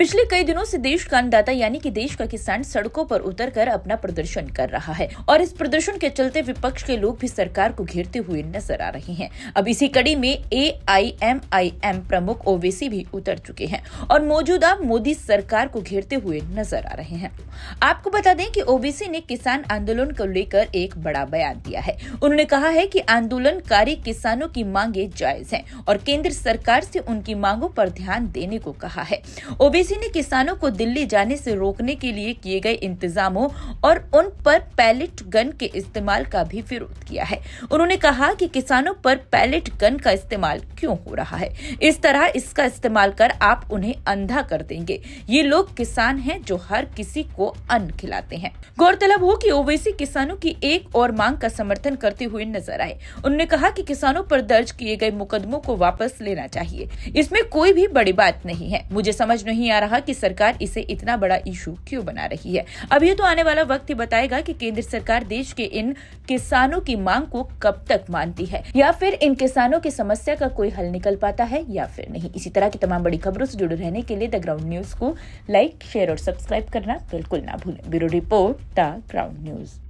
पिछले कई दिनों से देश का अन्नदाता यानी कि देश का किसान सड़कों पर उतरकर अपना प्रदर्शन कर रहा है और इस प्रदर्शन के चलते विपक्ष के लोग भी सरकार को घेरते हुए नजर आ रहे हैं अब इसी कड़ी में ए आई एम आई एम प्रमुख ओवेसी भी उतर चुके हैं और मौजूदा मोदी सरकार को घेरते हुए नजर आ रहे हैं आपको बता दें की ओबीसी ने किसान आंदोलन को लेकर एक बड़ा बयान दिया है उन्होंने कहा है की आंदोलनकारी किसानों की मांगे जायज है और केंद्र सरकार ऐसी उनकी मांगों आरोप ध्यान देने को कहा है ओबीसी पीसी ने किसानों को दिल्ली जाने से रोकने के लिए किए गए इंतजामों और उन पर पैलेट गन के इस्तेमाल का भी विरोध किया है उन्होंने कहा कि किसानों पर पैलेट गन का इस्तेमाल क्यों हो रहा है इस तरह इसका इस्तेमाल कर आप उन्हें अंधा कर देंगे ये लोग किसान हैं जो हर किसी को अन्न खिलाते हैं गौरतलब हो कि ओवैसी किसानों की एक और मांग का समर्थन करते हुए नजर आए उन्होंने कहा कि किसानों पर दर्ज किए गए मुकदमों को वापस लेना चाहिए इसमें कोई भी बड़ी बात नहीं है मुझे समझ नहीं आ रहा कि सरकार इसे इतना बड़ा इशू क्यों बना रही है अब ये तो आने वाला वक्त ही बताएगा कि केंद्र सरकार देश के इन किसानों की मांग को कब तक मानती है या फिर इन किसानों की समस्या का कोई हल निकल पाता है या फिर नहीं इसी तरह की तमाम बड़ी खबरों से जुड़े रहने के लिए द ग्राउंड न्यूज को लाइक शेयर और सब्सक्राइब करना बिल्कुल ना भूलें bureau report the ground news